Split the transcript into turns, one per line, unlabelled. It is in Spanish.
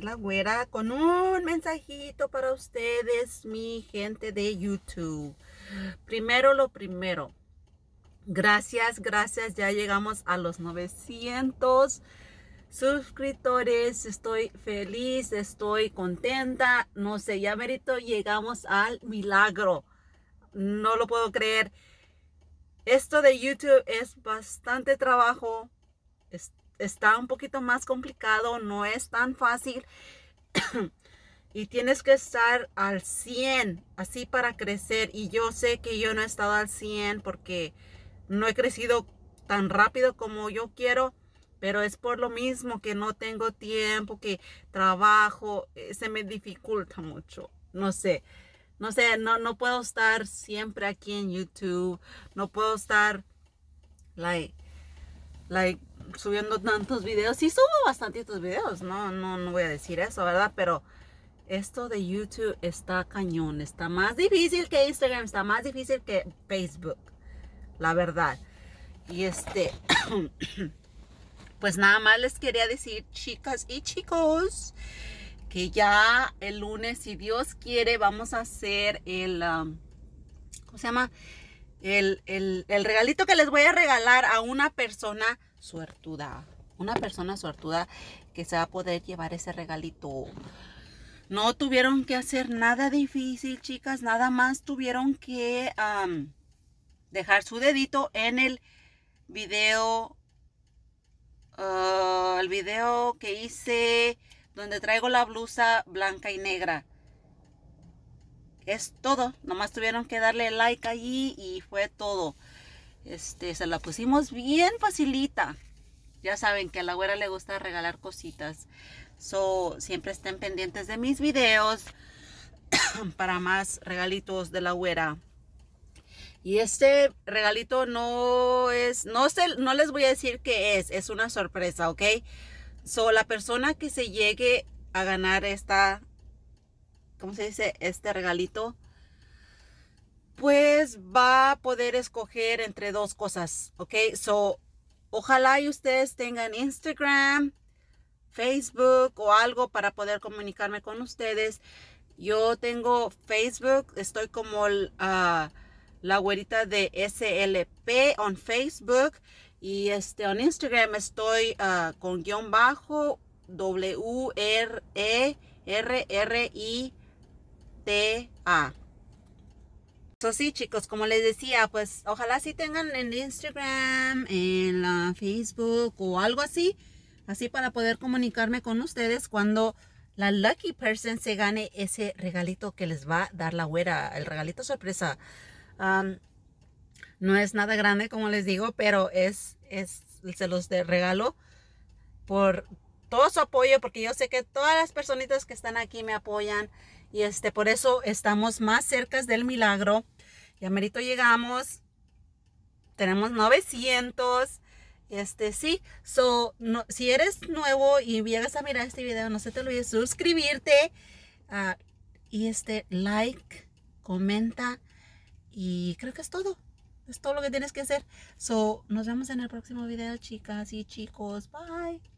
la güera con un mensajito para ustedes, mi gente de YouTube. Primero lo primero. Gracias, gracias. Ya llegamos a los 900 suscriptores. Estoy feliz, estoy contenta. No sé, ya merito llegamos al milagro. No lo puedo creer. Esto de YouTube es bastante trabajo está un poquito más complicado, no es tan fácil. y tienes que estar al 100, así para crecer. Y yo sé que yo no he estado al 100 porque no he crecido tan rápido como yo quiero, pero es por lo mismo que no tengo tiempo, que trabajo, eh, se me dificulta mucho, no sé. No sé, no, no puedo estar siempre aquí en YouTube, no puedo estar, like, like, subiendo tantos videos. Sí subo bastantitos videos, no, no, no voy a decir eso, ¿verdad? Pero esto de YouTube está cañón, está más difícil que Instagram, está más difícil que Facebook, la verdad. Y este, pues nada más les quería decir, chicas y chicos, que ya el lunes, si Dios quiere, vamos a hacer el, um, ¿cómo se llama? el, regalito que les voy a regalar a una persona suertuda. Una persona suertuda que se va a poder llevar ese regalito. No tuvieron que hacer nada difícil, chicas. Nada más tuvieron que dejar su dedito en el video. Ah, el video que hice donde traigo la blusa blanca y negra es todo. Nomás tuvieron que darle like allí y fue todo. Este, se la pusimos bien facilita. Ya saben que a la güera le gusta regalar cositas. So, siempre estén pendientes de mis videos para más regalitos de la güera. Y este regalito no es, no sé, no les voy a decir qué es, es una sorpresa, ¿ok? So, la persona que se llegue a ganar esta ¿cómo se dice? Este regalito, pues va a poder escoger entre dos cosas, ¿ok? So, ojalá y ustedes tengan Instagram, Facebook o algo para poder comunicarme con ustedes. Yo tengo Facebook, estoy como ah, la güerita de SLP on Facebook y este en Instagram estoy ah, con guión bajo W R E R R I T-A. So, sí, chicos, como les decía, pues ojalá si tengan en Instagram, en la Facebook o algo así, así para poder comunicarme con ustedes cuando la lucky person se gane ese regalito que les va a dar la güera, el regalito sorpresa. no es nada grande, como les digo, pero es, es se los de regalo por todo su apoyo, porque yo sé que todas las personitas que están aquí me apoyan y este, por eso estamos más cerca del milagro. Ya merito llegamos. Tenemos 900. Este, sí. So, si eres nuevo y llegas a mirar este video, no se te olvide suscribirte. Ah, y este, like, comenta. Y creo que es todo. Es todo lo que tienes que hacer. So, nos vemos en el próximo video, chicas y chicos. Bye.